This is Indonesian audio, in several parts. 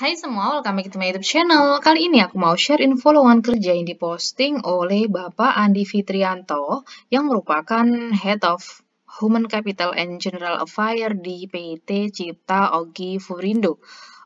Hai semua, welcome back to my YouTube channel. Kali ini aku mau share info lowongan kerja yang diposting oleh Bapak Andi Fitrianto yang merupakan Head of Human Capital and General Affairs di PT Cipta Ogi Furindo.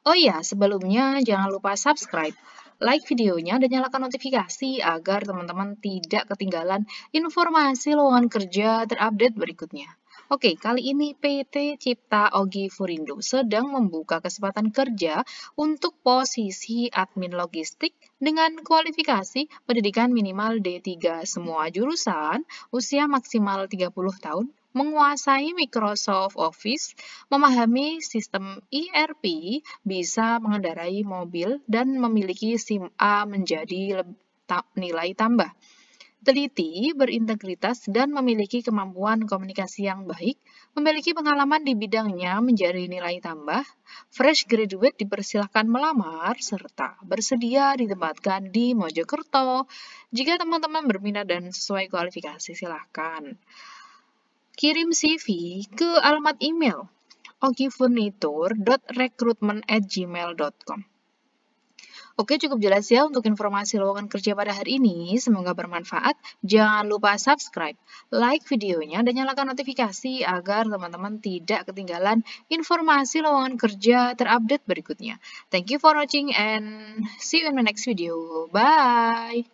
Oh iya, sebelumnya jangan lupa subscribe, like videonya, dan nyalakan notifikasi agar teman-teman tidak ketinggalan informasi lowongan kerja terupdate berikutnya. Oke, kali ini PT Cipta Ogi Furindo sedang membuka kesempatan kerja untuk posisi admin logistik dengan kualifikasi pendidikan minimal D3 semua jurusan, usia maksimal 30 tahun, menguasai Microsoft Office, memahami sistem ERP, bisa mengendarai mobil, dan memiliki SIM A menjadi nilai tambah teliti, berintegritas, dan memiliki kemampuan komunikasi yang baik, memiliki pengalaman di bidangnya menjadi nilai tambah, fresh graduate dipersilahkan melamar, serta bersedia ditempatkan di Mojokerto. Jika teman-teman berminat dan sesuai kualifikasi, silahkan. Kirim CV ke alamat email okifunnitur.recruitment@gmail.com. Oke, cukup jelas ya untuk informasi lowongan kerja pada hari ini. Semoga bermanfaat. Jangan lupa subscribe, like videonya, dan nyalakan notifikasi agar teman-teman tidak ketinggalan informasi lowongan kerja terupdate berikutnya. Thank you for watching and see you in my next video. Bye!